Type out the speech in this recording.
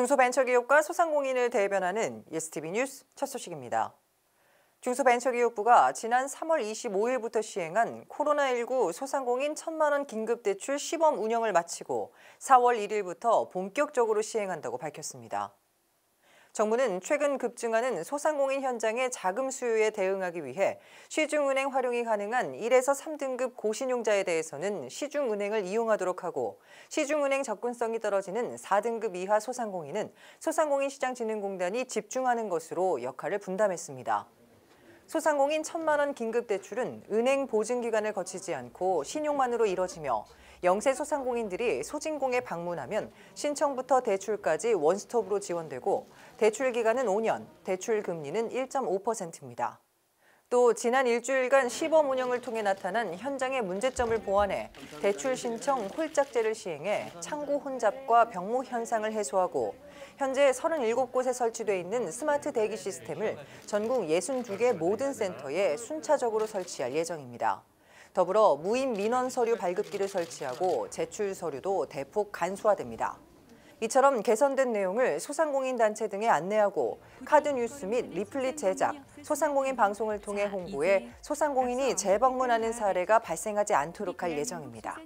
중소벤처기업과 소상공인을 대변하는 예스티비 뉴스 첫 소식입니다. 중소벤처기업부가 지난 3월 25일부터 시행한 코로나19 소상공인 1천만 원 긴급대출 시범 운영을 마치고 4월 1일부터 본격적으로 시행한다고 밝혔습니다. 정부는 최근 급증하는 소상공인 현장의 자금 수요에 대응하기 위해 시중은행 활용이 가능한 1에서 3등급 고신용자에 대해서는 시중은행을 이용하도록 하고 시중은행 접근성이 떨어지는 4등급 이하 소상공인은 소상공인시장진흥공단이 집중하는 것으로 역할을 분담했습니다. 소상공인 천만 원 긴급 대출은 은행 보증 기간을 거치지 않고 신용만으로 이뤄지며 영세 소상공인들이 소진공에 방문하면 신청부터 대출까지 원스톱으로 지원되고 대출 기간은 5년, 대출 금리는 1.5%입니다. 또 지난 일주일간 시범 운영을 통해 나타난 현장의 문제점을 보완해 대출 신청 홀짝제를 시행해 창구 혼잡과 병무 현상을 해소하고 현재 37곳에 설치돼 있는 스마트 대기 시스템을 전국 62개 모든 센터에 순차적으로 설치할 예정입니다. 더불어 무인 민원 서류 발급기를 설치하고 제출 서류도 대폭 간소화됩니다. 이처럼 개선된 내용을 소상공인 단체 등에 안내하고 카드 뉴스 및 리플릿 제작, 소상공인 방송을 통해 홍보해 소상공인이 재방문하는 사례가 발생하지 않도록 할 예정입니다.